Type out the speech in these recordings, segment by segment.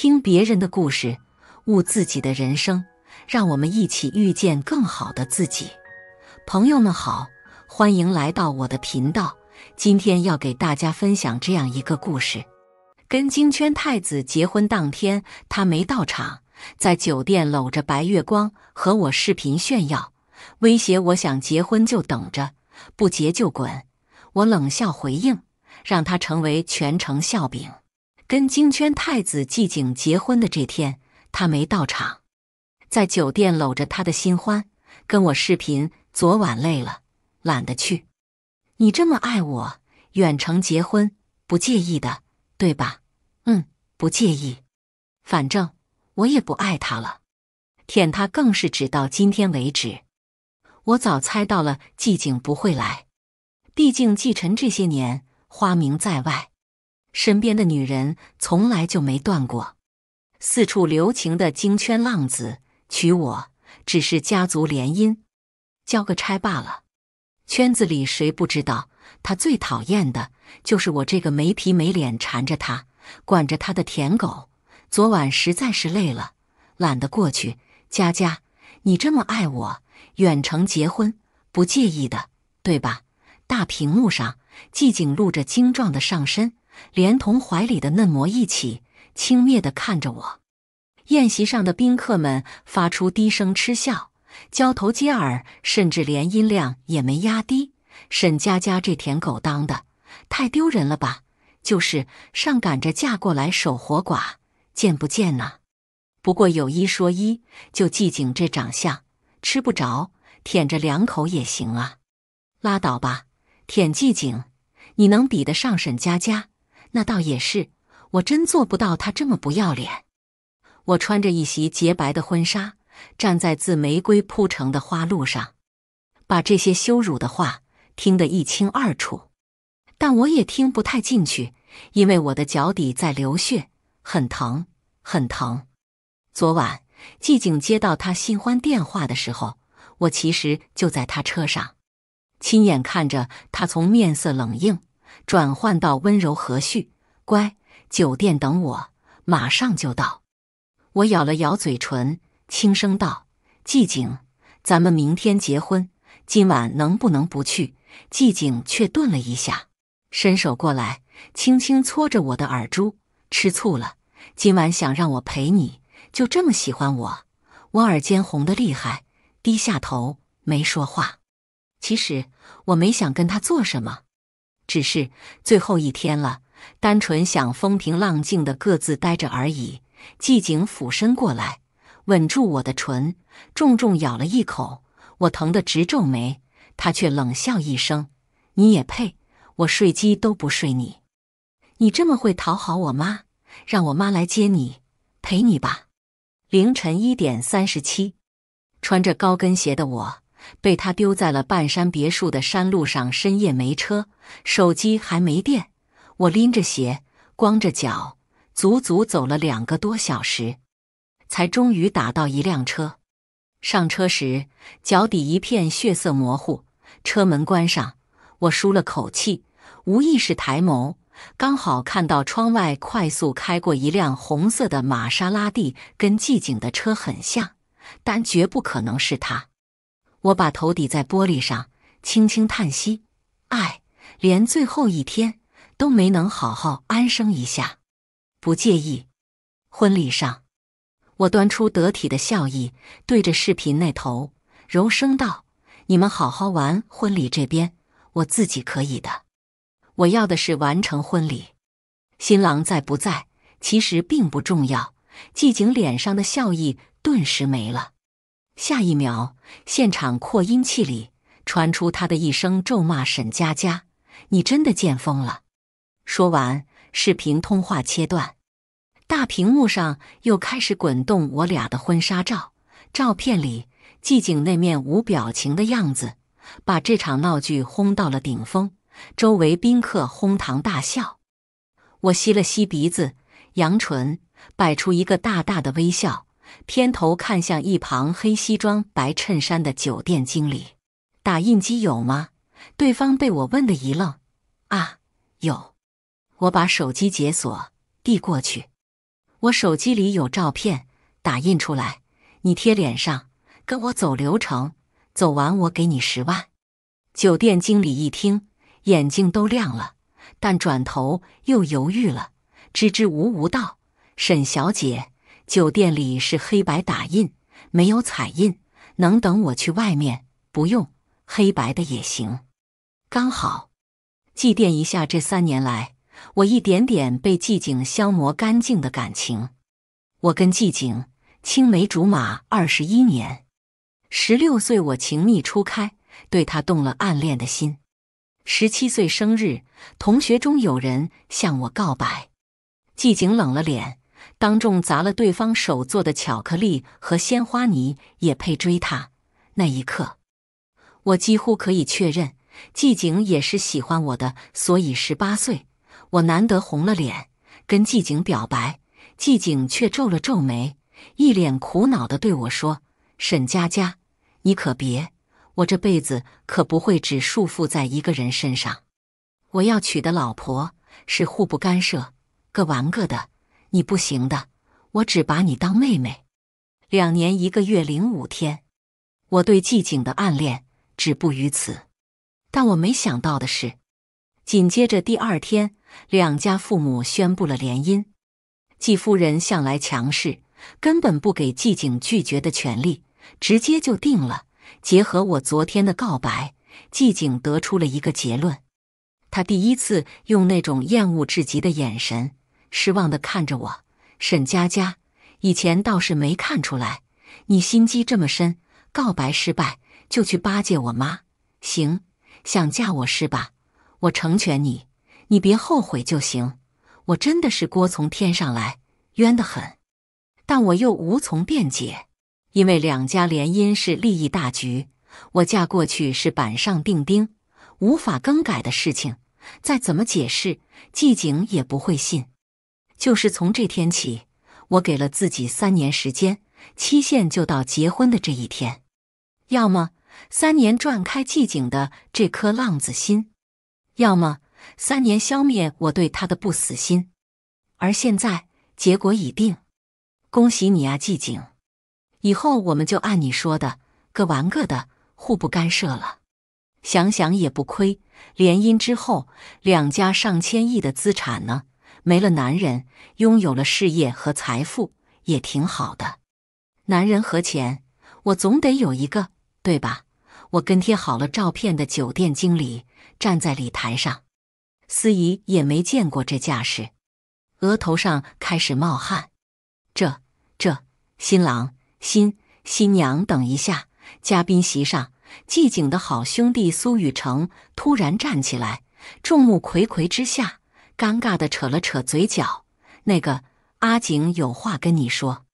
听别人的故事，悟自己的人生，让我们一起遇见更好的自己。朋友们好，欢迎来到我的频道。今天要给大家分享这样一个故事：跟金圈太子结婚当天，他没到场，在酒店搂着白月光和我视频炫耀，威胁我想结婚就等着，不结就滚。我冷笑回应，让他成为全城笑柄。跟京圈太子纪景结婚的这天，他没到场，在酒店搂着他的新欢，跟我视频。昨晚累了，懒得去。你这么爱我，远程结婚不介意的，对吧？嗯，不介意。反正我也不爱他了，舔他更是只到今天为止。我早猜到了，纪景不会来，毕竟纪晨这些年花名在外。身边的女人从来就没断过，四处留情的京圈浪子娶我只是家族联姻，交个差罢了。圈子里谁不知道他最讨厌的就是我这个没皮没脸缠着他、管着他的舔狗。昨晚实在是累了，懒得过去。佳佳，你这么爱我，远程结婚不介意的，对吧？大屏幕上，季景露着精壮的上身。连同怀里的嫩模一起，轻蔑的看着我。宴席上的宾客们发出低声嗤笑，交头接耳，甚至连音量也没压低。沈佳佳这舔狗当的，太丢人了吧？就是上赶着嫁过来守活寡，见不见呢？不过有一说一，就季景这长相，吃不着，舔着两口也行啊。拉倒吧，舔季景，你能比得上沈佳佳？那倒也是，我真做不到他这么不要脸。我穿着一袭洁白的婚纱，站在自玫瑰铺成的花路上，把这些羞辱的话听得一清二楚，但我也听不太进去，因为我的脚底在流血，很疼，很疼。昨晚季景接到他新欢电话的时候，我其实就在他车上，亲眼看着他从面色冷硬。转换到温柔和煦，乖，酒店等我，马上就到。我咬了咬嘴唇，轻声道：“季景，咱们明天结婚，今晚能不能不去？”季景却顿了一下，伸手过来，轻轻搓着我的耳珠，吃醋了。今晚想让我陪你，就这么喜欢我？我耳尖红的厉害，低下头没说话。其实我没想跟他做什么。只是最后一天了，单纯想风平浪静的各自待着而已。季景俯身过来，吻住我的唇，重重咬了一口，我疼得直皱眉。他却冷笑一声：“你也配？我睡鸡都不睡你。你这么会讨好我妈，让我妈来接你，陪你吧。”凌晨一点三十七，穿着高跟鞋的我。被他丢在了半山别墅的山路上，深夜没车，手机还没电。我拎着鞋，光着脚，足足走了两个多小时，才终于打到一辆车。上车时，脚底一片血色模糊。车门关上，我舒了口气，无意识抬眸，刚好看到窗外快速开过一辆红色的玛莎拉蒂，跟季景的车很像，但绝不可能是他。我把头抵在玻璃上，轻轻叹息：“唉，连最后一天都没能好好安生一下。”不介意。婚礼上，我端出得体的笑意，对着视频那头柔声道：“你们好好玩，婚礼这边我自己可以的。我要的是完成婚礼。新郎在不在其实并不重要。”季景脸上的笑意顿时没了。下一秒，现场扩音器里传出他的一声咒骂：“沈佳佳，你真的见疯了！”说完，视频通话切断，大屏幕上又开始滚动我俩的婚纱照。照片里，季景那面无表情的样子，把这场闹剧轰到了顶峰。周围宾客哄堂大笑。我吸了吸鼻子，扬唇，摆出一个大大的微笑。偏头看向一旁黑西装白衬衫的酒店经理：“打印机有吗？”对方被我问的一愣：“啊，有。”我把手机解锁递过去：“我手机里有照片，打印出来，你贴脸上，跟我走流程，走完我给你十万。”酒店经理一听，眼睛都亮了，但转头又犹豫了，支支吾吾道：“沈小姐。”酒店里是黑白打印，没有彩印。能等我去外面？不用，黑白的也行。刚好，祭奠一下这三年来我一点点被寂景消磨干净的感情。我跟寂景青梅竹马二十一年，十六岁我情窦初开，对他动了暗恋的心。十七岁生日，同学中有人向我告白，寂景冷了脸。当众砸了对方手做的巧克力和鲜花，泥，也配追他？那一刻，我几乎可以确认，季景也是喜欢我的。所以十八岁，我难得红了脸，跟季景表白。季景却皱了皱眉，一脸苦恼的对我说：“沈佳佳，你可别，我这辈子可不会只束缚在一个人身上。我要娶的老婆是互不干涉，各玩各的。”你不行的，我只把你当妹妹。两年一个月零五天，我对季景的暗恋止步于此。但我没想到的是，紧接着第二天，两家父母宣布了联姻。季夫人向来强势，根本不给季景拒绝的权利，直接就定了。结合我昨天的告白，季景得出了一个结论：他第一次用那种厌恶至极的眼神。失望的看着我，沈佳佳，以前倒是没看出来你心机这么深。告白失败就去巴结我妈，行，想嫁我是吧？我成全你，你别后悔就行。我真的是锅从天上来，冤得很，但我又无从辩解，因为两家联姻是利益大局，我嫁过去是板上钉钉、无法更改的事情，再怎么解释，季景也不会信。就是从这天起，我给了自己三年时间，期限就到结婚的这一天。要么三年赚开季景的这颗浪子心，要么三年消灭我对他的不死心。而现在结果已定，恭喜你啊，季景！以后我们就按你说的，各玩各的，互不干涉了。想想也不亏，联姻之后两家上千亿的资产呢。没了男人，拥有了事业和财富，也挺好的。男人和钱，我总得有一个，对吧？我跟贴好了照片的酒店经理站在礼台上，司仪也没见过这架势，额头上开始冒汗。这这，新郎新新娘，等一下！嘉宾席上，季景的好兄弟苏雨成突然站起来，众目睽睽之下。尴尬的扯了扯嘴角，那个阿景有话跟你说。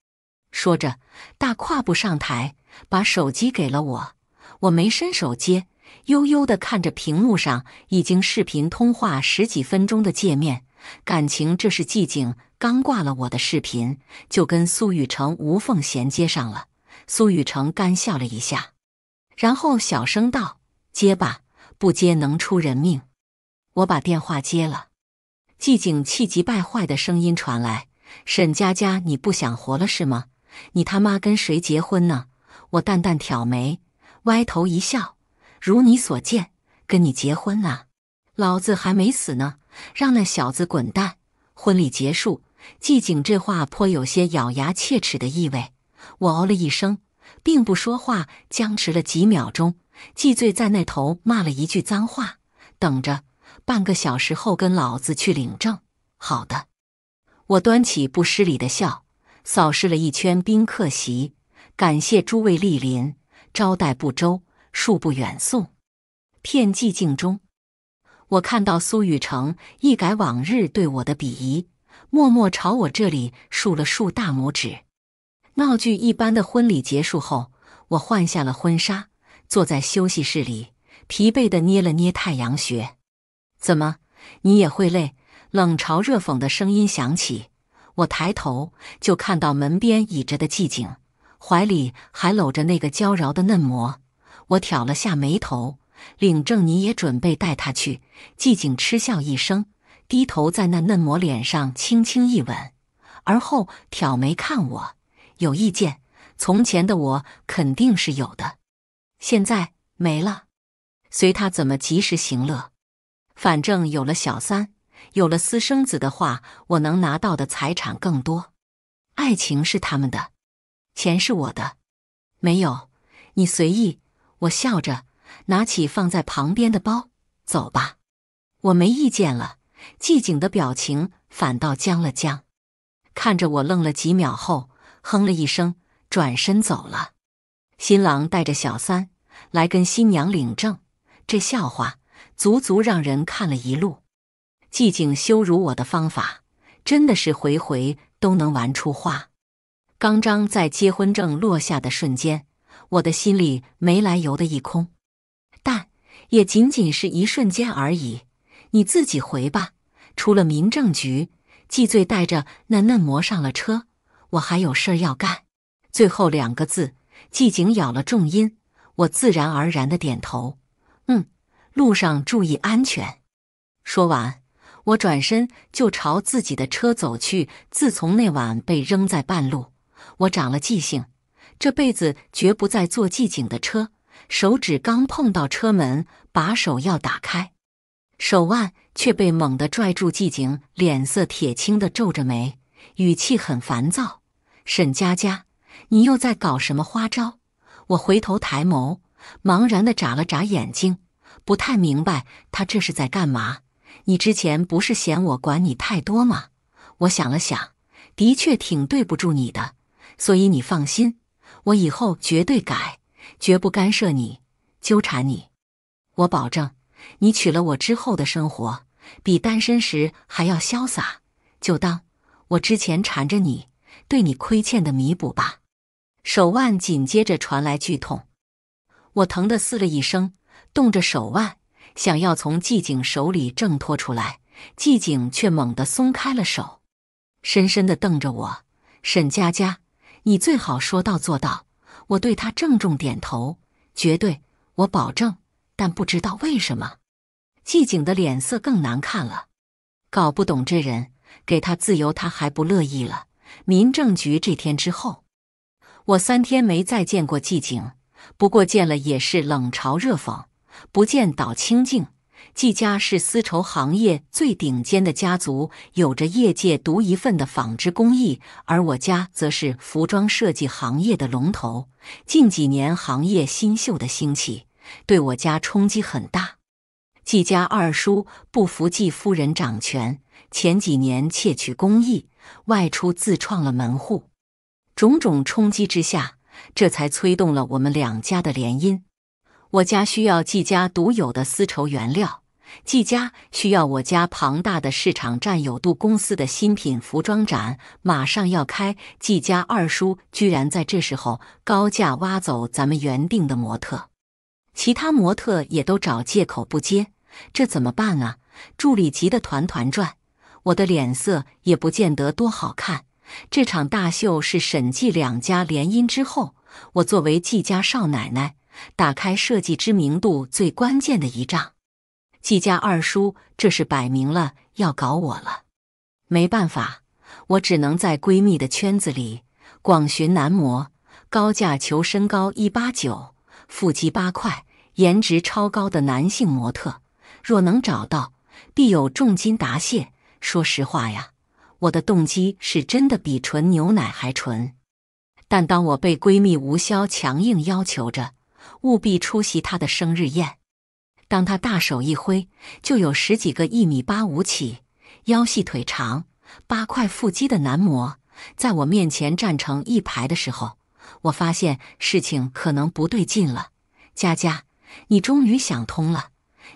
说着，大跨步上台，把手机给了我。我没伸手接，悠悠的看着屏幕上已经视频通话十几分钟的界面，感情这是季景刚挂了我的视频，就跟苏雨成无缝衔接上了。苏雨成干笑了一下，然后小声道：“接吧，不接能出人命。”我把电话接了。季景气急败坏的声音传来：“沈佳佳，你不想活了是吗？你他妈跟谁结婚呢？”我淡淡挑眉，歪头一笑：“如你所见，跟你结婚了，老子还没死呢。让那小子滚蛋！”婚礼结束，季景这话颇有些咬牙切齿的意味。我哦了一声，并不说话，僵持了几秒钟。季醉在那头骂了一句脏话：“等着。”半个小时后跟老子去领证。好的，我端起不失礼的笑，扫视了一圈宾客席，感谢诸位莅临，招待不周，恕不远送。片寂静中，我看到苏雨成一改往日对我的鄙夷，默默朝我这里竖了竖大拇指。闹剧一般的婚礼结束后，我换下了婚纱，坐在休息室里，疲惫的捏了捏太阳穴。怎么，你也会累？冷嘲热讽的声音响起，我抬头就看到门边倚着的季景，怀里还搂着那个娇娆的嫩模。我挑了下眉头，领证你也准备带他去？季景嗤笑一声，低头在那嫩模脸上轻轻一吻，而后挑眉看我，有意见？从前的我肯定是有的，现在没了，随他怎么及时行乐。反正有了小三，有了私生子的话，我能拿到的财产更多。爱情是他们的，钱是我的。没有你随意。我笑着拿起放在旁边的包，走吧，我没意见了。季景的表情反倒僵了僵，看着我愣了几秒后，哼了一声，转身走了。新郎带着小三来跟新娘领证，这笑话。足足让人看了一路，季景羞辱我的方法真的是回回都能玩出花。刚张在结婚证落下的瞬间，我的心里没来由的一空，但也仅仅是一瞬间而已。你自己回吧。出了民政局，季罪带着那嫩模上了车，我还有事儿要干。最后两个字，季景咬了重音，我自然而然的点头。路上注意安全。说完，我转身就朝自己的车走去。自从那晚被扔在半路，我长了记性，这辈子绝不再坐季景的车。手指刚碰到车门把手要打开，手腕却被猛地拽住。季景脸色铁青的皱着眉，语气很烦躁：“沈佳佳，你又在搞什么花招？”我回头抬眸，茫然的眨了眨眼睛。不太明白他这是在干嘛？你之前不是嫌我管你太多吗？我想了想，的确挺对不住你的，所以你放心，我以后绝对改，绝不干涉你、纠缠你。我保证，你娶了我之后的生活比单身时还要潇洒，就当我之前缠着你，对你亏欠的弥补吧。手腕紧接着传来剧痛，我疼的嘶了一声。动着手腕，想要从季景手里挣脱出来，季景却猛地松开了手，深深地瞪着我：“沈佳佳，你最好说到做到。”我对他郑重点头：“绝对，我保证。”但不知道为什么，季景的脸色更难看了。搞不懂这人，给他自由他还不乐意了。民政局这天之后，我三天没再见过季景，不过见了也是冷嘲热讽。不见岛清净，季家是丝绸行业最顶尖的家族，有着业界独一份的纺织工艺。而我家则是服装设计行业的龙头。近几年，行业新秀的兴起对我家冲击很大。季家二叔不服季夫人掌权，前几年窃取工艺，外出自创了门户。种种冲击之下，这才催动了我们两家的联姻。我家需要季家独有的丝绸原料，季家需要我家庞大的市场占有度。公司的新品服装展马上要开，季家二叔居然在这时候高价挖走咱们原定的模特，其他模特也都找借口不接，这怎么办啊？助理急得团团转，我的脸色也不见得多好看。这场大秀是沈季两家联姻之后，我作为季家少奶奶。打开设计知名度最关键的一仗，季家二叔这是摆明了要搞我了。没办法，我只能在闺蜜的圈子里广寻男模，高价求身高一八九、腹肌八块、颜值超高的男性模特。若能找到，必有重金答谢。说实话呀，我的动机是真的比纯牛奶还纯。但当我被闺蜜吴潇强硬要求着。务必出席他的生日宴。当他大手一挥，就有十几个一米八五起、腰细腿长、八块腹肌的男模在我面前站成一排的时候，我发现事情可能不对劲了。佳佳，你终于想通了，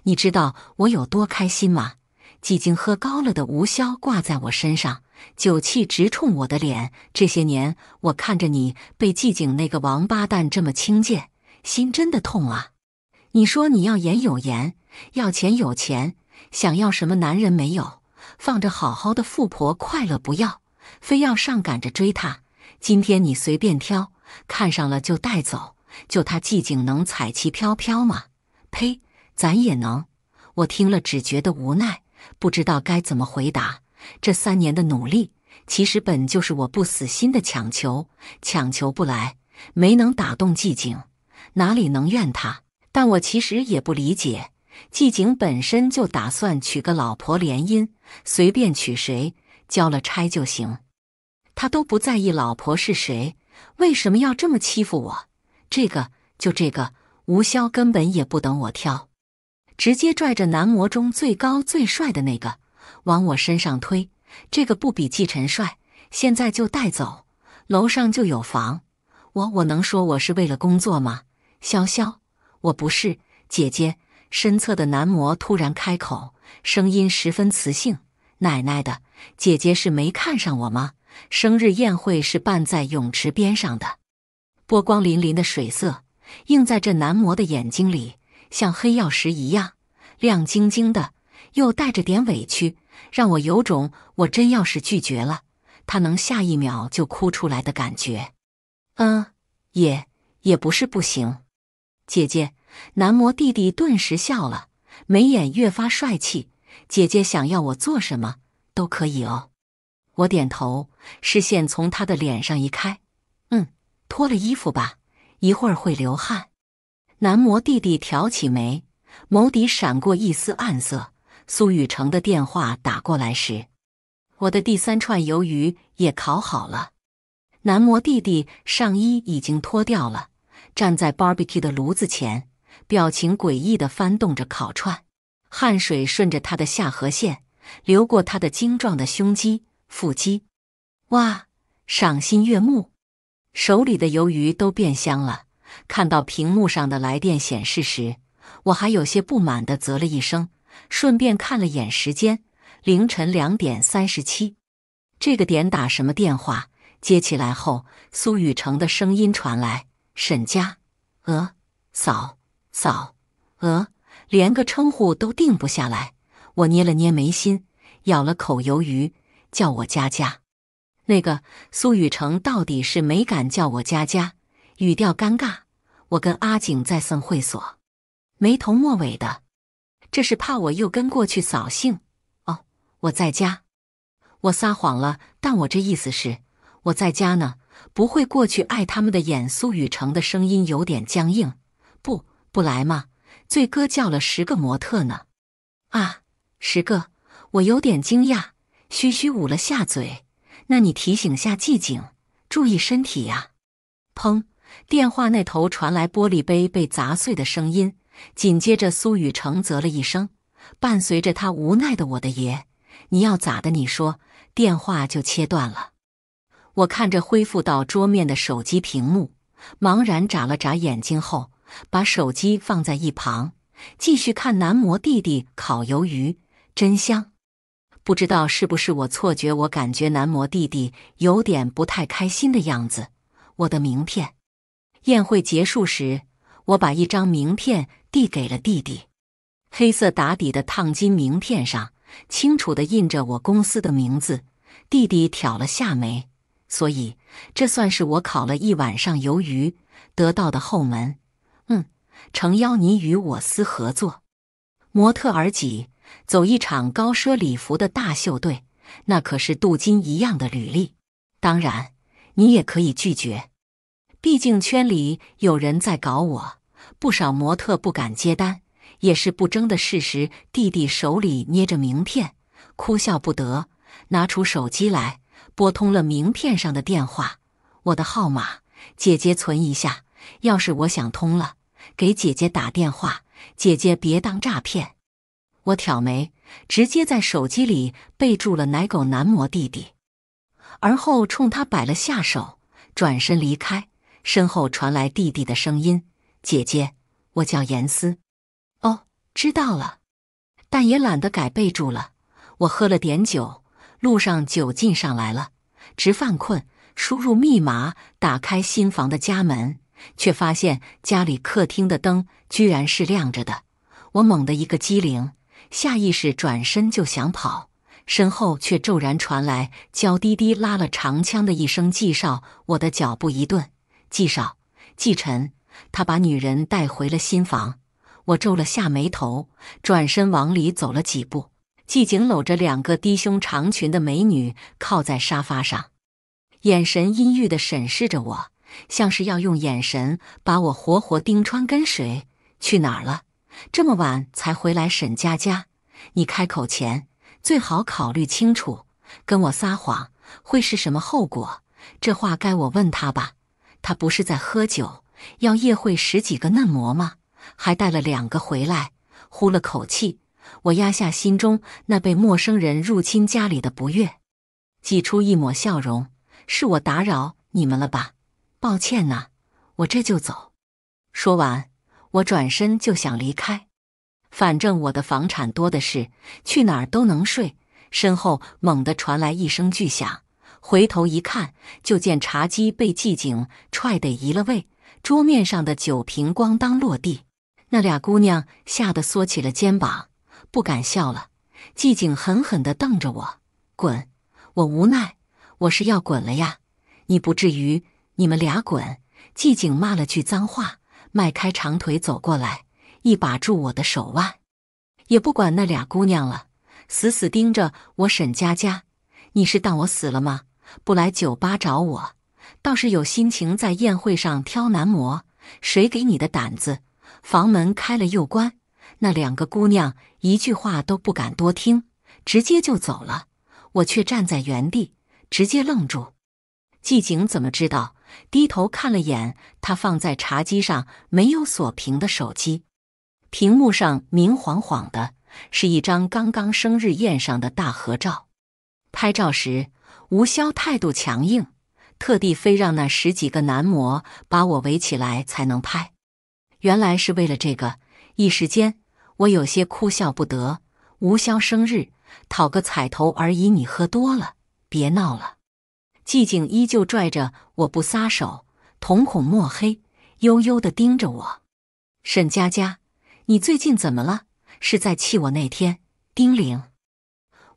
你知道我有多开心吗？几经喝高了的吴潇挂在我身上，酒气直冲我的脸。这些年，我看着你被季景那个王八蛋这么轻贱。心真的痛啊！你说你要颜有颜，要钱有钱，想要什么男人没有？放着好好的富婆快乐不要，非要上赶着追他。今天你随便挑，看上了就带走。就他寂静能彩旗飘飘吗？呸！咱也能。我听了只觉得无奈，不知道该怎么回答。这三年的努力，其实本就是我不死心的强求，强求不来，没能打动寂静。哪里能怨他？但我其实也不理解，季景本身就打算娶个老婆联姻，随便娶谁，交了差就行，他都不在意老婆是谁，为什么要这么欺负我？这个就这个，吴潇根本也不等我挑，直接拽着男模中最高最帅的那个往我身上推。这个不比季晨帅，现在就带走，楼上就有房。我我能说我是为了工作吗？潇潇，我不是姐姐。身侧的男模突然开口，声音十分磁性。奶奶的，姐姐是没看上我吗？生日宴会是办在泳池边上的，波光粼粼的水色映在这男模的眼睛里，像黑曜石一样亮晶晶的，又带着点委屈，让我有种我真要是拒绝了，他能下一秒就哭出来的感觉。嗯，也也不是不行。姐姐，男模弟弟顿时笑了，眉眼越发帅气。姐姐想要我做什么都可以哦。我点头，视线从他的脸上移开。嗯，脱了衣服吧，一会儿会流汗。男模弟弟挑起眉，眸底闪过一丝暗色。苏雨成的电话打过来时，我的第三串鱿鱼也烤好了。男模弟弟上衣已经脱掉了。站在 barbecue 的炉子前，表情诡异的翻动着烤串，汗水顺着他的下颌线流过他的精壮的胸肌、腹肌，哇，赏心悦目。手里的鱿鱼都变香了。看到屏幕上的来电显示时，我还有些不满的啧了一声，顺便看了眼时间，凌晨两点三十七，这个点打什么电话？接起来后，苏雨成的声音传来。沈家，呃，嫂嫂，呃，连个称呼都定不下来。我捏了捏眉心，咬了口鱿鱼，叫我佳佳。那个苏雨成到底是没敢叫我佳佳，语调尴尬。我跟阿景在送会所，没头没尾的，这是怕我又跟过去扫兴。哦，我在家，我撒谎了，但我这意思是我在家呢。不会过去爱他们的眼。苏雨橙的声音有点僵硬。不，不来吗？醉哥叫了十个模特呢。啊，十个！我有点惊讶，嘘嘘捂了下嘴。那你提醒下季景，注意身体呀。砰！电话那头传来玻璃杯被砸碎的声音，紧接着苏雨橙啧了一声，伴随着他无奈的“我的爷”，你要咋的？你说，电话就切断了。我看着恢复到桌面的手机屏幕，茫然眨了眨眼睛后，把手机放在一旁，继续看男模弟弟烤鱿鱼，真香。不知道是不是我错觉，我感觉男模弟弟有点不太开心的样子。我的名片，宴会结束时，我把一张名片递给了弟弟。黑色打底的烫金名片上，清楚地印着我公司的名字。弟弟挑了下眉。所以，这算是我烤了一晚上鱿鱼得到的后门。嗯，诚邀你与我司合作，模特儿已，走一场高奢礼服的大秀队，那可是镀金一样的履历。当然，你也可以拒绝，毕竟圈里有人在搞我，不少模特不敢接单，也是不争的事实。弟弟手里捏着名片，哭笑不得，拿出手机来。拨通了名片上的电话，我的号码，姐姐存一下。要是我想通了，给姐姐打电话，姐姐别当诈骗。我挑眉，直接在手机里备注了“奶狗男模弟弟”，而后冲他摆了下手，转身离开。身后传来弟弟的声音：“姐姐，我叫严思。”哦，知道了，但也懒得改备注了。我喝了点酒。路上酒劲上来了，直犯困。输入密码打开新房的家门，却发现家里客厅的灯居然是亮着的。我猛地一个机灵，下意识转身就想跑，身后却骤然传来娇滴滴拉了长枪的一声“季少”，我的脚步一顿。季少，季晨，他把女人带回了新房。我皱了下眉头，转身往里走了几步。季景搂着两个低胸长裙的美女靠在沙发上，眼神阴郁地审视着我，像是要用眼神把我活活盯穿。跟谁？去哪儿了？这么晚才回来？沈佳佳，你开口前最好考虑清楚，跟我撒谎会是什么后果？这话该我问他吧。他不是在喝酒，要夜会十几个嫩模吗？还带了两个回来。呼了口气。我压下心中那被陌生人入侵家里的不悦，挤出一抹笑容：“是我打扰你们了吧？抱歉呐，我这就走。”说完，我转身就想离开。反正我的房产多的是，去哪儿都能睡。身后猛地传来一声巨响，回头一看，就见茶几被季景踹得移了位，桌面上的酒瓶咣当落地。那俩姑娘吓得缩起了肩膀。不敢笑了，季景狠狠的瞪着我，滚！我无奈，我是要滚了呀！你不至于，你们俩滚！季景骂了句脏话，迈开长腿走过来，一把住我的手腕，也不管那俩姑娘了，死死盯着我。沈佳佳，你是当我死了吗？不来酒吧找我，倒是有心情在宴会上挑男模。谁给你的胆子？房门开了又关，那两个姑娘。一句话都不敢多听，直接就走了。我却站在原地，直接愣住。季景怎么知道？低头看了眼他放在茶几上没有锁屏的手机，屏幕上明晃晃的是一张刚刚生日宴上的大合照。拍照时，吴潇态度强硬，特地非让那十几个男模把我围起来才能拍。原来是为了这个。一时间。我有些哭笑不得，吴潇生日，讨个彩头而已。你喝多了，别闹了。寂静依旧拽着我不撒手，瞳孔墨黑，幽幽的盯着我。沈佳佳，你最近怎么了？是在气我那天？叮铃，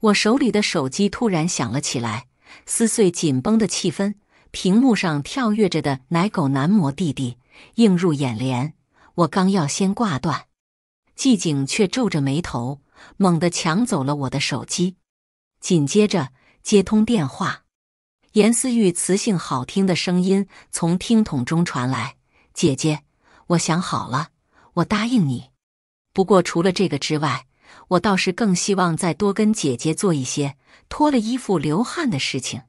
我手里的手机突然响了起来，撕碎紧绷的气氛。屏幕上跳跃着的奶狗男模弟弟映入眼帘，我刚要先挂断。季景却皱着眉头，猛地抢走了我的手机，紧接着接通电话。严思玉磁性好听的声音从听筒中传来：“姐姐，我想好了，我答应你。不过除了这个之外，我倒是更希望再多跟姐姐做一些脱了衣服流汗的事情。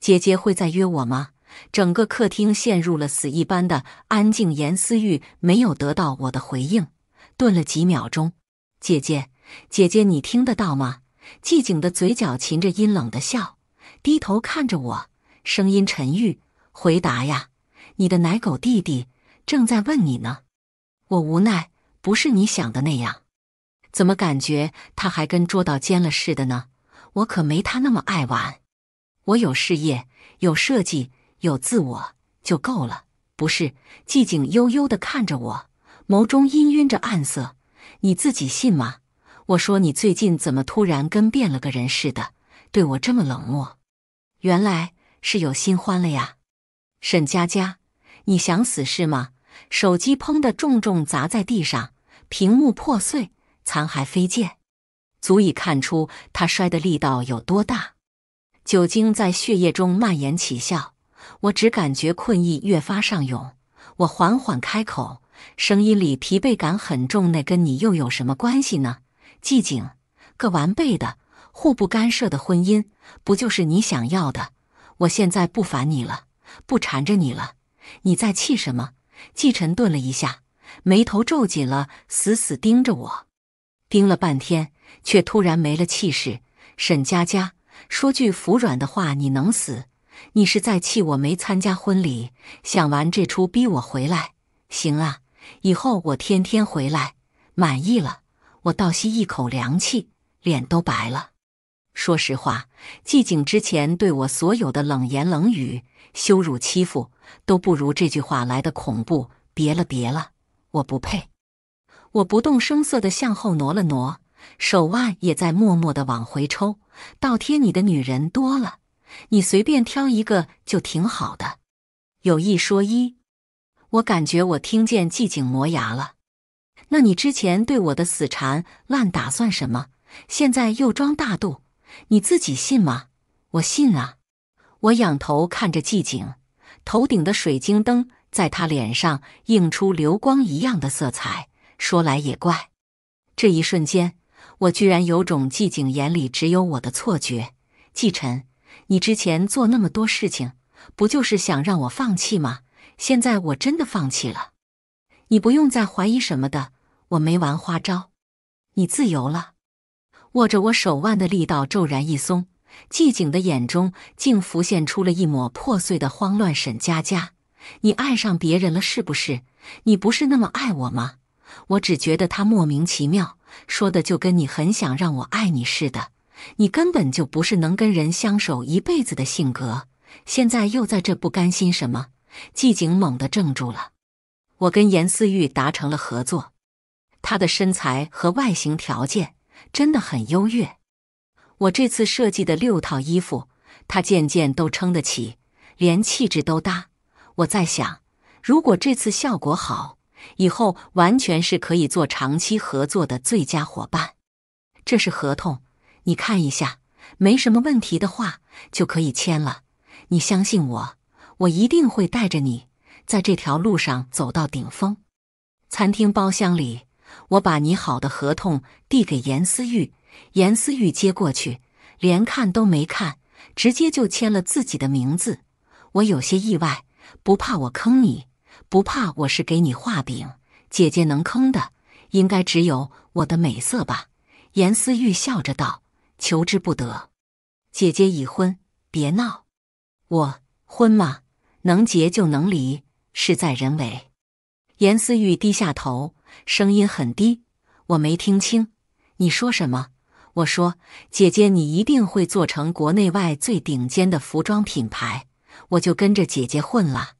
姐姐会再约我吗？”整个客厅陷入了死一般的安静。严思玉没有得到我的回应。顿了几秒钟，姐姐，姐姐，你听得到吗？季景的嘴角噙着阴冷的笑，低头看着我，声音沉郁：“回答呀，你的奶狗弟弟正在问你呢。”我无奈：“不是你想的那样，怎么感觉他还跟捉到奸了似的呢？我可没他那么爱玩，我有事业，有设计，有自我就够了，不是？”季景悠悠的看着我。眸中氤氲着暗色，你自己信吗？我说你最近怎么突然跟变了个人似的，对我这么冷漠？原来是有新欢了呀！沈佳佳，你想死是吗？手机砰的重重砸在地上，屏幕破碎，残骸飞溅，足以看出他摔的力道有多大。酒精在血液中蔓延起效，我只感觉困意越发上涌。我缓缓开口。声音里疲惫感很重，那跟你又有什么关系呢？寂静，个完备的、互不干涉的婚姻，不就是你想要的？我现在不烦你了，不缠着你了。你在气什么？季辰顿了一下，眉头皱紧了，死死盯着我，盯了半天，却突然没了气势。沈佳佳，说句服软的话，你能死？你是在气我没参加婚礼，想玩这出逼我回来？行啊。以后我天天回来，满意了，我倒吸一口凉气，脸都白了。说实话，季景之前对我所有的冷言冷语、羞辱欺负，都不如这句话来的恐怖。别了，别了，我不配。我不动声色地向后挪了挪，手腕也在默默地往回抽。倒贴你的女人多了，你随便挑一个就挺好的。有一说一。我感觉我听见季景磨牙了。那你之前对我的死缠烂打算什么？现在又装大度，你自己信吗？我信啊！我仰头看着季景，头顶的水晶灯在他脸上映出流光一样的色彩。说来也怪，这一瞬间，我居然有种季景眼里只有我的错觉。季晨，你之前做那么多事情，不就是想让我放弃吗？现在我真的放弃了，你不用再怀疑什么的，我没玩花招，你自由了。握着我手腕的力道骤然一松，季景的眼中竟浮现出了一抹破碎的慌乱。沈佳佳，你爱上别人了是不是？你不是那么爱我吗？我只觉得他莫名其妙说的，就跟你很想让我爱你似的。你根本就不是能跟人相守一辈子的性格，现在又在这不甘心什么？季景猛地怔住了。我跟严思玉达成了合作，她的身材和外形条件真的很优越。我这次设计的六套衣服，她件件都撑得起，连气质都搭。我在想，如果这次效果好，以后完全是可以做长期合作的最佳伙伴。这是合同，你看一下，没什么问题的话就可以签了。你相信我。我一定会带着你在这条路上走到顶峰。餐厅包厢里，我把你好的合同递给严思玉，严思玉接过去，连看都没看，直接就签了自己的名字。我有些意外，不怕我坑你，不怕我是给你画饼。姐姐能坑的，应该只有我的美色吧？严思玉笑着道：“求之不得，姐姐已婚，别闹，我婚吗？”能结就能离，事在人为。严思玉低下头，声音很低，我没听清你说什么。我说：“姐姐，你一定会做成国内外最顶尖的服装品牌，我就跟着姐姐混了。”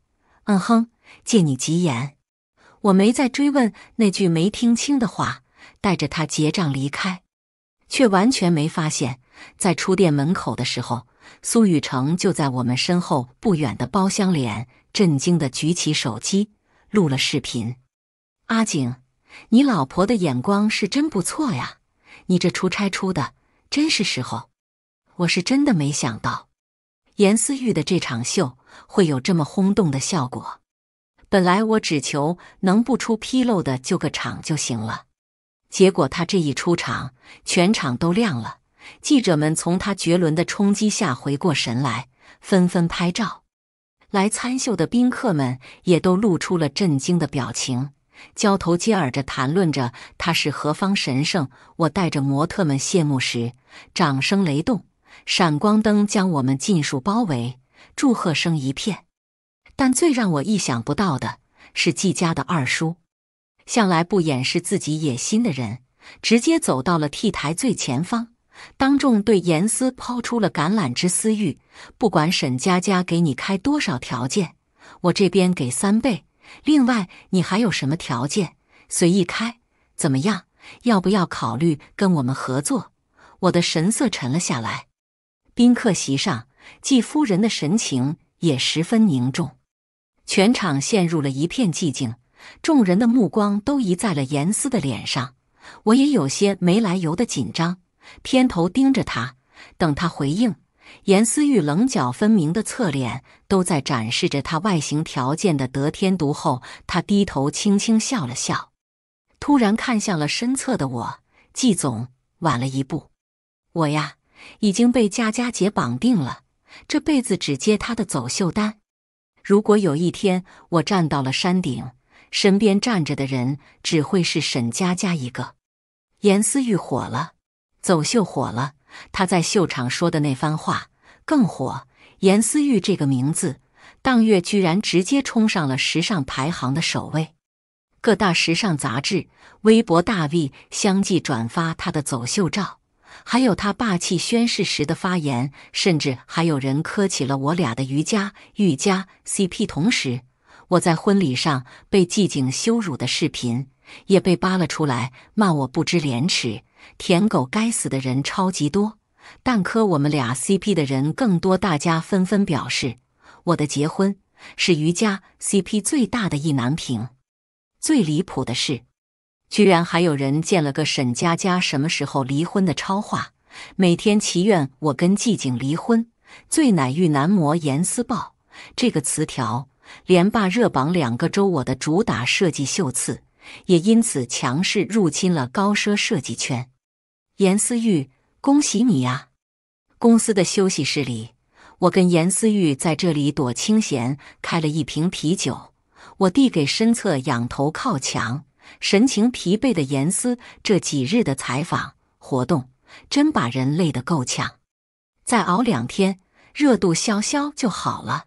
嗯哼，借你吉言。我没再追问那句没听清的话，带着他结账离开，却完全没发现，在出店门口的时候。苏雨成就在我们身后不远的包厢里，震惊地举起手机录了视频。阿景，你老婆的眼光是真不错呀！你这出差出的真是时候。我是真的没想到，严思玉的这场秀会有这么轰动的效果。本来我只求能不出纰漏的就个场就行了，结果他这一出场，全场都亮了。记者们从他绝伦的冲击下回过神来，纷纷拍照。来参秀的宾客们也都露出了震惊的表情，交头接耳着谈论着他是何方神圣。我带着模特们谢幕时，掌声雷动，闪光灯将我们尽数包围，祝贺声一片。但最让我意想不到的是，纪家的二叔，向来不掩饰自己野心的人，直接走到了 T 台最前方。当众对严思抛出了橄榄枝，私欲，不管沈佳佳给你开多少条件，我这边给三倍。另外，你还有什么条件，随意开，怎么样？要不要考虑跟我们合作？我的神色沉了下来。宾客席上，季夫人的神情也十分凝重，全场陷入了一片寂静，众人的目光都移在了严思的脸上，我也有些没来由的紧张。偏头盯着他，等他回应。严思玉棱角分明的侧脸都在展示着他外形条件的得天独厚。他低头轻轻笑了笑，突然看向了身侧的我：“季总，晚了一步。我呀，已经被佳佳姐绑定了，这辈子只接她的走秀单。如果有一天我站到了山顶，身边站着的人只会是沈佳佳一个。”严思玉火了。走秀火了，他在秀场说的那番话更火。严思玉这个名字，当月居然直接冲上了时尚排行的首位。各大时尚杂志、微博大 V 相继转发他的走秀照，还有他霸气宣誓时的发言，甚至还有人磕起了我俩的瑜伽、瑜伽 CP。同时，我在婚礼上被季景羞辱的视频也被扒了出来，骂我不知廉耻。舔狗该死的人超级多，但磕我们俩 CP 的人更多。大家纷纷表示，我的结婚是瑜家 CP 最大的意难平。最离谱的是，居然还有人建了个沈佳佳什么时候离婚的超话，每天祈愿我跟季景离婚。最乃遇男模严思报，这个词条连霸热榜两个周，我的主打设计秀次也因此强势入侵了高奢设计圈。严思玉，恭喜你呀！公司的休息室里，我跟严思玉在这里躲清闲，开了一瓶啤酒。我递给身侧仰头靠墙、神情疲惫的严思，这几日的采访活动真把人累得够呛。再熬两天，热度消消就好了。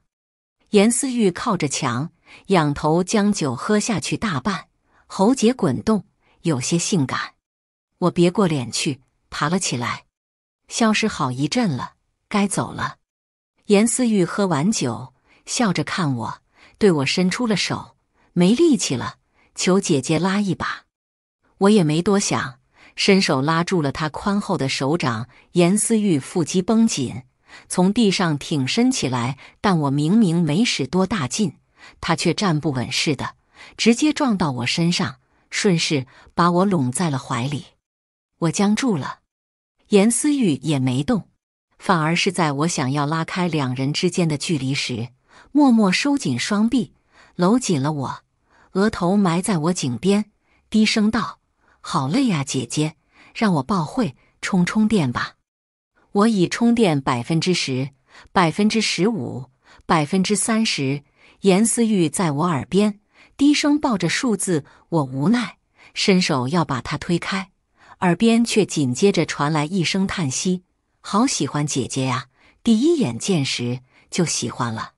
严思玉靠着墙，仰头将酒喝下去大半，喉结滚动，有些性感。我别过脸去，爬了起来，消失好一阵了。该走了。严思玉喝完酒，笑着看我，对我伸出了手，没力气了，求姐姐拉一把。我也没多想，伸手拉住了他宽厚的手掌。严思玉腹肌绷紧，从地上挺身起来，但我明明没使多大劲，他却站不稳似的，直接撞到我身上，顺势把我拢在了怀里。我僵住了，严思玉也没动，反而是在我想要拉开两人之间的距离时，默默收紧双臂，搂紧了我，额头埋在我颈边，低声道：“好累呀，姐姐，让我抱会，充充电吧。”我已充电百分之十，百分之十五，百分之三十。严思玉在我耳边低声报着数字，我无奈伸手要把他推开。耳边却紧接着传来一声叹息：“好喜欢姐姐呀！第一眼见时就喜欢了。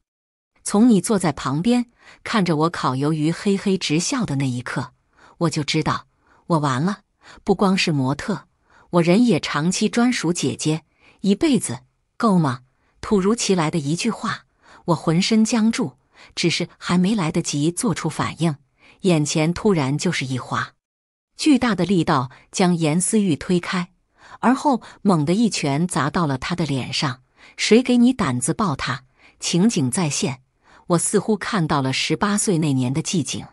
从你坐在旁边看着我烤鱿鱼，嘿嘿直笑的那一刻，我就知道我完了。不光是模特，我人也长期专属姐姐，一辈子够吗？”突如其来的一句话，我浑身僵住，只是还没来得及做出反应，眼前突然就是一花。巨大的力道将严思玉推开，而后猛地一拳砸到了他的脸上。谁给你胆子抱他？情景再现，我似乎看到了十八岁那年的寂静。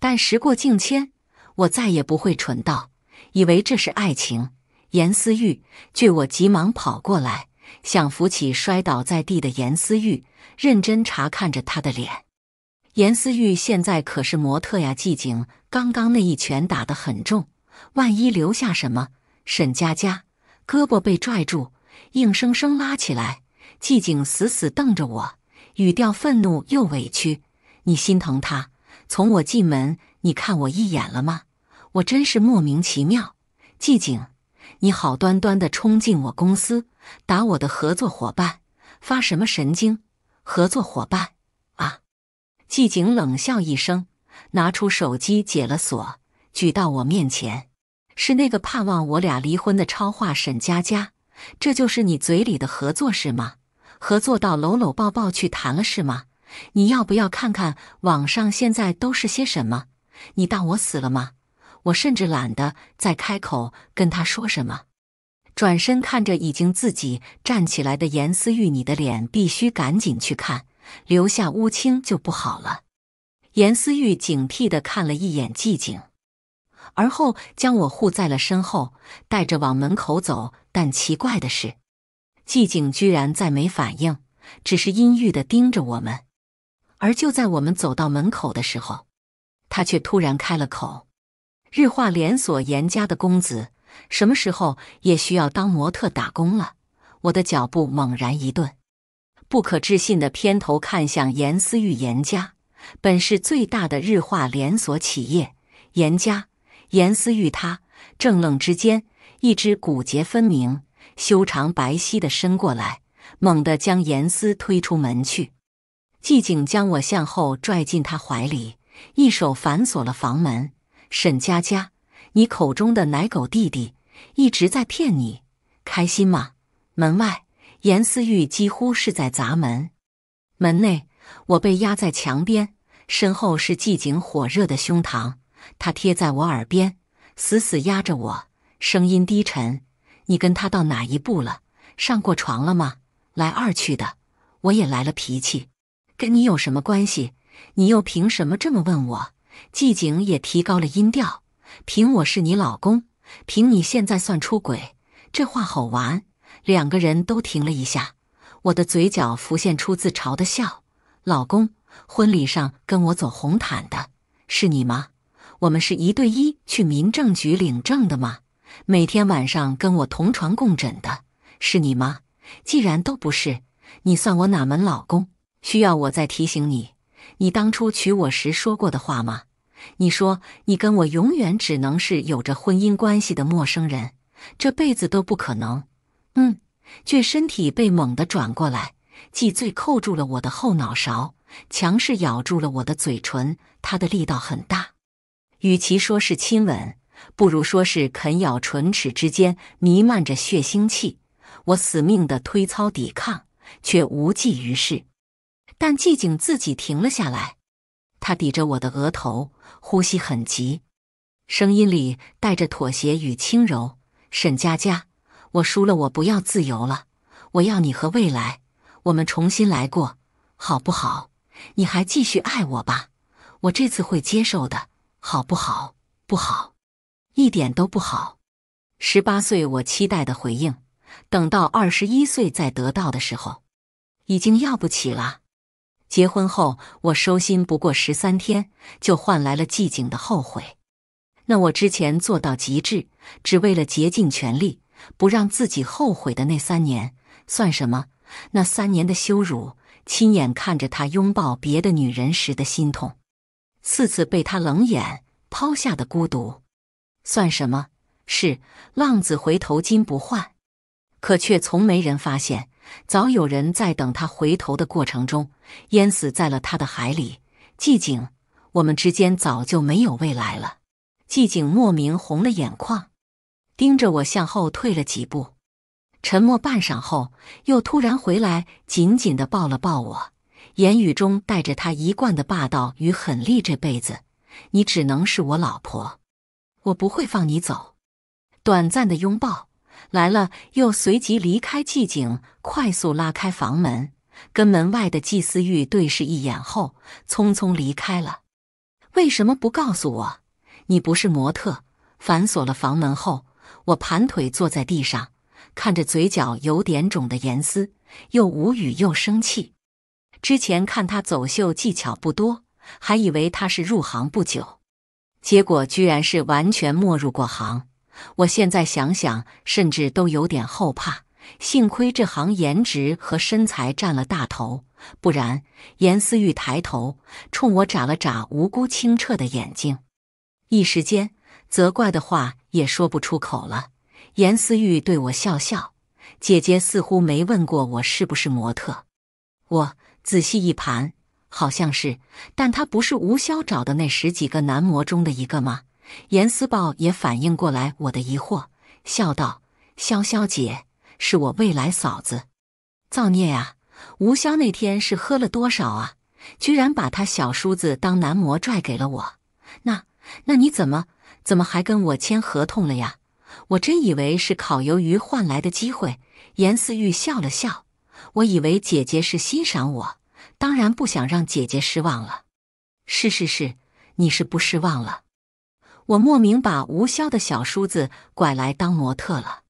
但时过境迁，我再也不会蠢到以为这是爱情。严思玉，据我急忙跑过来，想扶起摔倒在地的严思玉，认真查看着他的脸。严思玉现在可是模特呀！季景刚刚那一拳打得很重，万一留下什么……沈佳佳胳膊被拽住，硬生生拉起来。季景死死瞪着我，语调愤怒又委屈：“你心疼他？从我进门，你看我一眼了吗？我真是莫名其妙。”季景，你好端端的冲进我公司，打我的合作伙伴，发什么神经？合作伙伴。季景冷笑一声，拿出手机解了锁，举到我面前：“是那个盼望我俩离婚的超话沈佳佳，这就是你嘴里的合作是吗？合作到搂搂抱抱去谈了是吗？你要不要看看网上现在都是些什么？你当我死了吗？我甚至懒得再开口跟他说什么。”转身看着已经自己站起来的严思玉，你的脸必须赶紧去看。留下乌青就不好了。严思玉警惕地看了一眼寂静，而后将我护在了身后，带着往门口走。但奇怪的是，寂静居然再没反应，只是阴郁地盯着我们。而就在我们走到门口的时候，他却突然开了口：“日化连锁严家的公子，什么时候也需要当模特打工了？”我的脚步猛然一顿。不可置信地偏头看向严思玉，严家本是最大的日化连锁企业。严家，严思玉，他正愣之间，一只骨节分明、修长白皙的伸过来，猛地将严思推出门去。季景将我向后拽进他怀里，一手反锁了房门。沈佳佳，你口中的奶狗弟弟一直在骗你，开心吗？门外。严思玉几乎是在砸门，门内，我被压在墙边，身后是季景火热的胸膛，他贴在我耳边，死死压着我，声音低沉：“你跟他到哪一步了？上过床了吗？来二去的。”我也来了脾气：“跟你有什么关系？你又凭什么这么问我？”季景也提高了音调：“凭我是你老公，凭你现在算出轨，这话好玩。”两个人都停了一下，我的嘴角浮现出自嘲的笑。老公，婚礼上跟我走红毯的是你吗？我们是一对一去民政局领证的吗？每天晚上跟我同床共枕的是你吗？既然都不是，你算我哪门老公？需要我再提醒你，你当初娶我时说过的话吗？你说你跟我永远只能是有着婚姻关系的陌生人，这辈子都不可能。嗯，却身体被猛地转过来，既醉扣住了我的后脑勺，强势咬住了我的嘴唇。他的力道很大，与其说是亲吻，不如说是啃咬。唇齿之间弥漫着血腥气，我死命的推操抵抗，却无济于事。但寂景自己停了下来，他抵着我的额头，呼吸很急，声音里带着妥协与轻柔：“沈佳佳。”我输了，我不要自由了，我要你和未来。我们重新来过，好不好？你还继续爱我吧，我这次会接受的，好不好？不好，一点都不好。十八岁，我期待的回应，等到二十一岁再得到的时候，已经要不起了。结婚后，我收心不过十三天，就换来了寂静的后悔。那我之前做到极致，只为了竭尽全力。不让自己后悔的那三年算什么？那三年的羞辱，亲眼看着他拥抱别的女人时的心痛，次次被他冷眼抛下的孤独，算什么？是浪子回头金不换，可却从没人发现，早有人在等他回头的过程中，淹死在了他的海里。寂静，我们之间早就没有未来了。寂静莫名红了眼眶。盯着我向后退了几步，沉默半晌后，又突然回来，紧紧的抱了抱我，言语中带着他一贯的霸道与狠戾。这辈子，你只能是我老婆，我不会放你走。短暂的拥抱来了，又随即离开。寂静，快速拉开房门，跟门外的季思玉对视一眼后，匆匆离开了。为什么不告诉我？你不是模特。反锁了房门后。我盘腿坐在地上，看着嘴角有点肿的严思，又无语又生气。之前看他走秀技巧不多，还以为他是入行不久，结果居然是完全没入过行。我现在想想，甚至都有点后怕。幸亏这行颜值和身材占了大头，不然……严思玉抬头冲我眨了眨无辜清澈的眼睛，一时间责怪的话。也说不出口了。严思玉对我笑笑，姐姐似乎没问过我是不是模特。我仔细一盘，好像是，但他不是吴潇找的那十几个男模中的一个吗？严思暴也反应过来我的疑惑，笑道：“潇潇姐是我未来嫂子，造孽啊！吴潇那天是喝了多少啊？居然把他小叔子当男模拽给了我。那那你怎么？”怎么还跟我签合同了呀？我真以为是烤鱿鱼换来的机会。严思玉笑了笑：“我以为姐姐是欣赏我，当然不想让姐姐失望了。是是是，你是不失望了？我莫名把吴潇的小叔子拐来当模特了。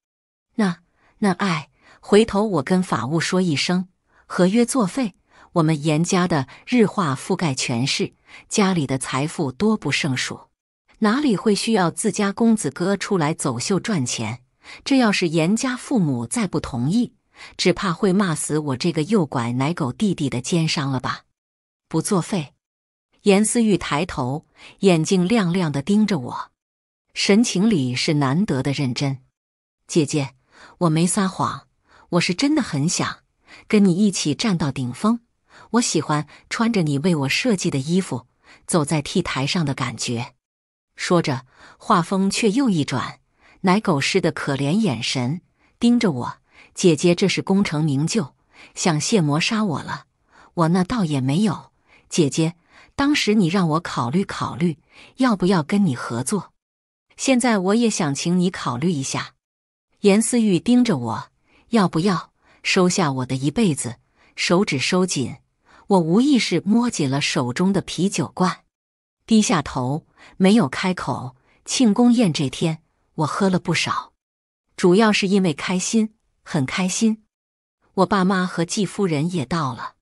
那那，哎，回头我跟法务说一声，合约作废。我们严家的日化覆盖全市，家里的财富多不胜数。”哪里会需要自家公子哥出来走秀赚钱？这要是严家父母再不同意，只怕会骂死我这个诱拐奶狗弟弟的奸商了吧？不作废。严思玉抬头，眼睛亮亮的盯着我，神情里是难得的认真。姐姐，我没撒谎，我是真的很想跟你一起站到顶峰。我喜欢穿着你为我设计的衣服走在 T 台上的感觉。说着，话风却又一转，奶狗似的可怜眼神盯着我。姐姐，这是功成名就，想卸磨杀我了。我那倒也没有。姐姐，当时你让我考虑考虑，要不要跟你合作。现在我也想请你考虑一下。严思玉盯着我，要不要收下我的一辈子？手指收紧，我无意识摸紧了手中的啤酒罐。低下头，没有开口。庆功宴这天，我喝了不少，主要是因为开心，很开心。我爸妈和季夫人也到了，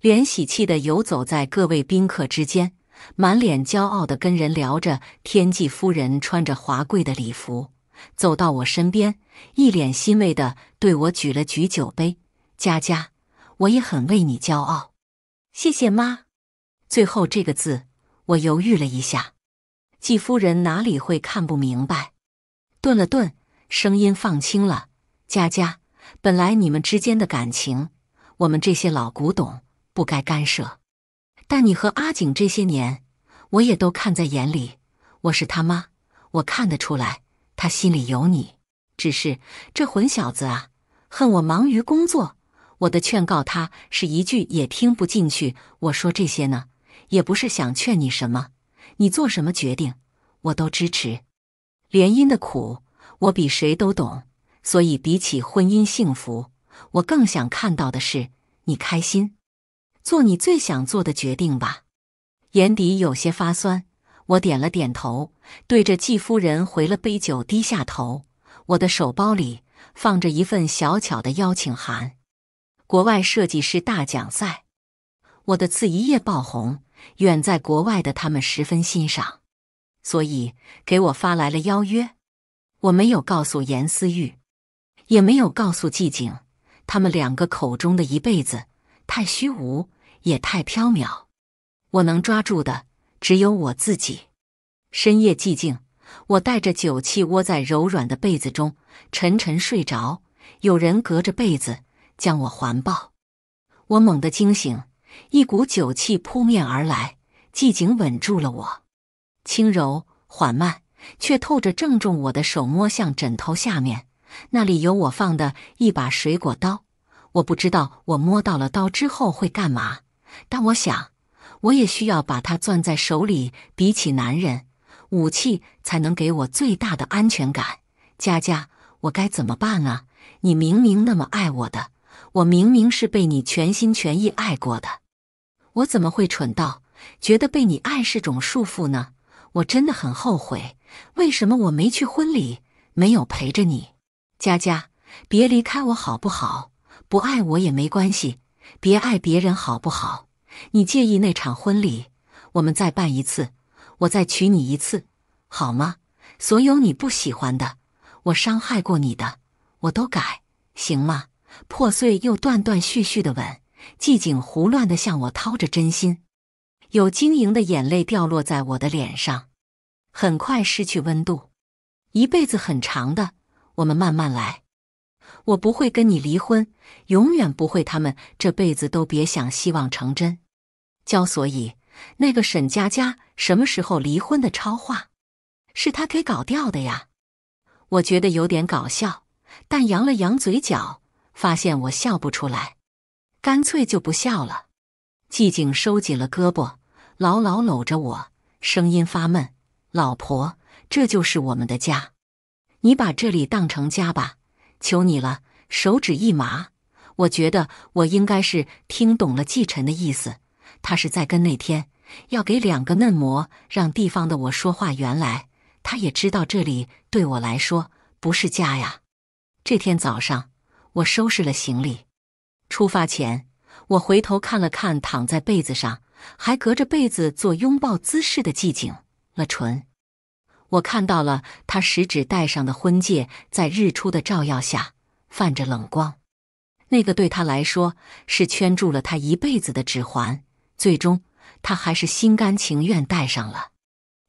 脸喜气的游走在各位宾客之间，满脸骄傲的跟人聊着。天季夫人穿着华贵的礼服，走到我身边，一脸欣慰的对我举了举酒杯：“佳佳，我也很为你骄傲。”谢谢妈。最后这个字。我犹豫了一下，季夫人哪里会看不明白？顿了顿，声音放轻了：“佳佳，本来你们之间的感情，我们这些老古董不该干涉。但你和阿景这些年，我也都看在眼里。我是他妈，我看得出来他心里有你。只是这混小子啊，恨我忙于工作，我的劝告他是一句也听不进去。我说这些呢。”也不是想劝你什么，你做什么决定，我都支持。联姻的苦，我比谁都懂，所以比起婚姻幸福，我更想看到的是你开心。做你最想做的决定吧。眼底有些发酸，我点了点头，对着季夫人回了杯酒，低下头。我的手包里放着一份小巧的邀请函，国外设计师大奖赛，我的字一夜爆红。远在国外的他们十分欣赏，所以给我发来了邀约。我没有告诉严思玉，也没有告诉季景。他们两个口中的一辈子太虚无，也太缥缈。我能抓住的只有我自己。深夜寂静，我带着酒气窝在柔软的被子中，沉沉睡着。有人隔着被子将我环抱，我猛地惊醒。一股酒气扑面而来，季景稳住了我，轻柔缓慢却透着郑重。我的手摸向枕头下面，那里有我放的一把水果刀。我不知道我摸到了刀之后会干嘛，但我想，我也需要把它攥在手里。比起男人，武器才能给我最大的安全感。佳佳，我该怎么办啊？你明明那么爱我的，我明明是被你全心全意爱过的。我怎么会蠢到觉得被你爱是种束缚呢？我真的很后悔，为什么我没去婚礼，没有陪着你？佳佳，别离开我好不好？不爱我也没关系，别爱别人好不好？你介意那场婚礼，我们再办一次，我再娶你一次，好吗？所有你不喜欢的，我伤害过你的，我都改，行吗？破碎又断断续续的吻。季景胡乱的向我掏着真心，有晶莹的眼泪掉落在我的脸上，很快失去温度。一辈子很长的，我们慢慢来。我不会跟你离婚，永远不会。他们这辈子都别想希望成真。教所以那个沈佳佳什么时候离婚的超话，是他给搞掉的呀？我觉得有点搞笑，但扬了扬嘴角，发现我笑不出来。干脆就不笑了。季景收紧了胳膊，牢牢搂着我，声音发闷：“老婆，这就是我们的家，你把这里当成家吧，求你了。”手指一麻，我觉得我应该是听懂了季晨的意思，他是在跟那天要给两个嫩模让地方的我说话。原来他也知道这里对我来说不是家呀。这天早上，我收拾了行李。出发前，我回头看了看躺在被子上，还隔着被子做拥抱姿势的季景了纯。我看到了他食指戴上的婚戒，在日出的照耀下泛着冷光，那个对他来说是圈住了他一辈子的指环，最终他还是心甘情愿戴上了。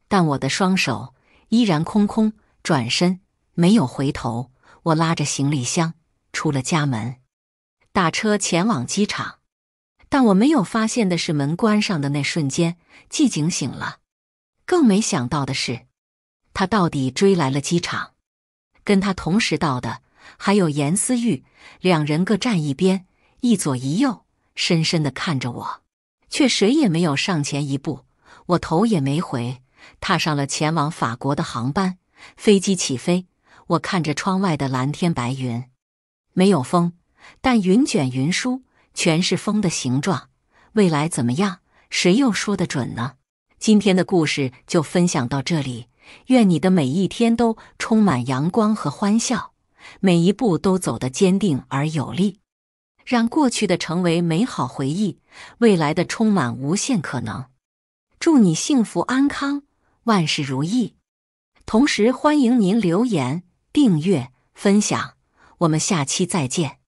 但我的双手依然空空，转身没有回头，我拉着行李箱出了家门。打车前往机场，但我没有发现的是，门关上的那瞬间，季景醒了。更没想到的是，他到底追来了机场。跟他同时到的还有严思玉，两人各站一边，一左一右，深深的看着我，却谁也没有上前一步。我头也没回，踏上了前往法国的航班。飞机起飞，我看着窗外的蓝天白云，没有风。但云卷云舒，全是风的形状。未来怎么样，谁又说得准呢？今天的故事就分享到这里。愿你的每一天都充满阳光和欢笑，每一步都走得坚定而有力。让过去的成为美好回忆，未来的充满无限可能。祝你幸福安康，万事如意。同时欢迎您留言、订阅、分享。我们下期再见。